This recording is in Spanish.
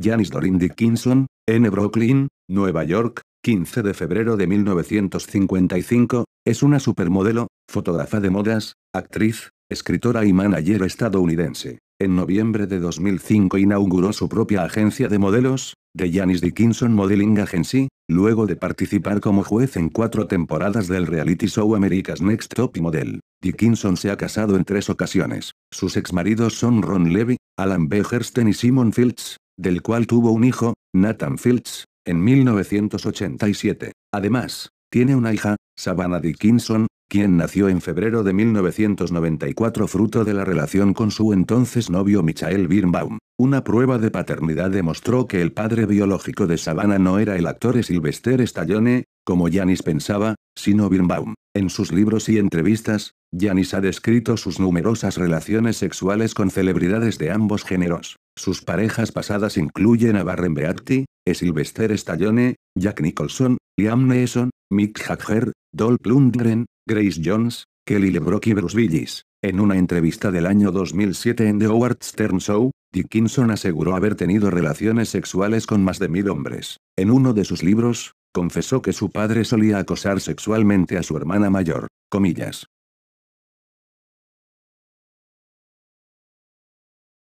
Janice Doreen Dickinson, N. Brooklyn, Nueva York, 15 de febrero de 1955, es una supermodelo, fotógrafa de modas, actriz, escritora y manager estadounidense. En noviembre de 2005 inauguró su propia agencia de modelos, The Janice Dickinson Modeling Agency, luego de participar como juez en cuatro temporadas del reality show America's Next Top Model. Dickinson se ha casado en tres ocasiones. Sus exmaridos son Ron Levy, Alan B. y Simon Fields, del cual tuvo un hijo, Nathan Fields, en 1987. Además, tiene una hija, Savannah Dickinson, quien nació en febrero de 1994 fruto de la relación con su entonces novio Michael Birnbaum. Una prueba de paternidad demostró que el padre biológico de Savannah no era el actor Sylvester Stallone, como Janis pensaba, sino Birnbaum. En sus libros y entrevistas, Janis ha descrito sus numerosas relaciones sexuales con celebridades de ambos géneros. Sus parejas pasadas incluyen a Barren Beatty, e. Sylvester Stallone, Jack Nicholson, Liam Neeson, Mick Jagger, Dolph Lundgren, Grace Jones, Kelly LeBrock y Bruce Willis. En una entrevista del año 2007 en The Howard Stern Show, Dickinson aseguró haber tenido relaciones sexuales con más de mil hombres. En uno de sus libros, confesó que su padre solía acosar sexualmente a su hermana mayor, comillas,